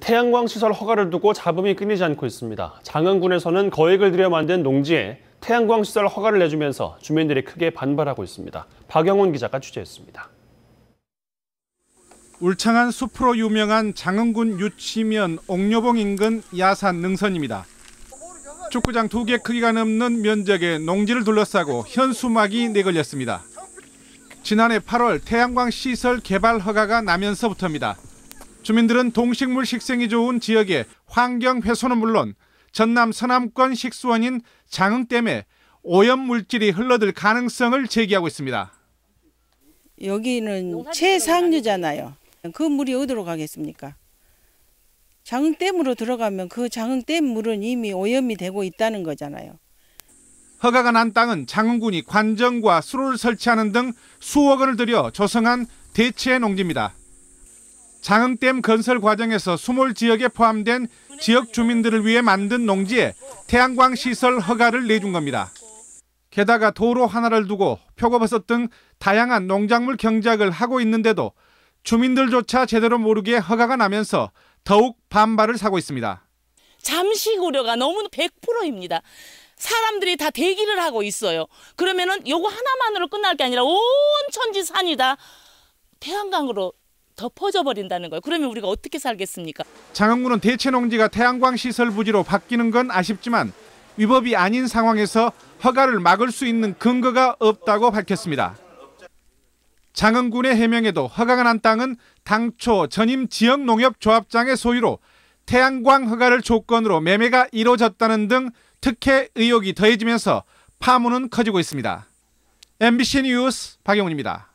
태양광 시설 허가를 두고 잡음이 끊이지 않고 있습니다. 장흥군에서는 거액을 들여 만든 농지에 태양광 시설 허가를 내주면서 주민들이 크게 반발하고 있습니다. 박영훈 기자가 취재했습니다. 울창한 숲으로 유명한 장흥군 유치면 옥녀봉 인근 야산 능선입니다. 축구장 두 개 크기가 넘는 면적에 농지를 둘러싸고 현수막이 내걸렸습니다. 지난해 8월 태양광 시설 개발 허가가 나면서부터입니다. 주민들은 동식물 식생이 좋은 지역의 환경 훼손은 물론 전남 서남권 식수원인 장흥댐에 오염 물질이 흘러들 가능성을 제기하고 있습니다. 여기는 최상류잖아요. 그 물이 어디로 가겠습니까? 장흥댐으로 들어가면 그 장흥댐 물은 이미 오염이 되고 있다는 거잖아요. 허가가 난 땅은 장흥군이 관정과 수로를 설치하는 등 수억 원을 들여 조성한 대체 농지입니다. 장흥댐 건설 과정에서 수몰 지역에 포함된 지역 주민들을 위해 만든 농지에 태양광 시설 허가를 내준 겁니다. 게다가 도로 하나를 두고 표고버섯 등 다양한 농작물 경작을 하고 있는데도 주민들조차 제대로 모르게 허가가 나면서 더욱 반발을 사고 있습니다. 잠시 고려가 너무 100%입니다. 사람들이 다 대기를 하고 있어요. 그러면은 요거 하나만으로 끝날 게 아니라 온 천지 산이 다 태양광으로 덮어져 버린다는 거예요. 그러면 우리가 어떻게 살겠습니까? 장흥군은 대체 농지가 태양광 시설 부지로 바뀌는 건 아쉽지만 위법이 아닌 상황에서 허가를 막을 수 있는 근거가 없다고 밝혔습니다. 장흥군의 해명에도 허가가 난 땅은 당초 전임 지역농협조합장의 소유로 태양광 허가를 조건으로 매매가 이뤄졌다는 등 특혜 의혹이 더해지면서 파문은 커지고 있습니다. MBC 뉴스 박영훈입니다.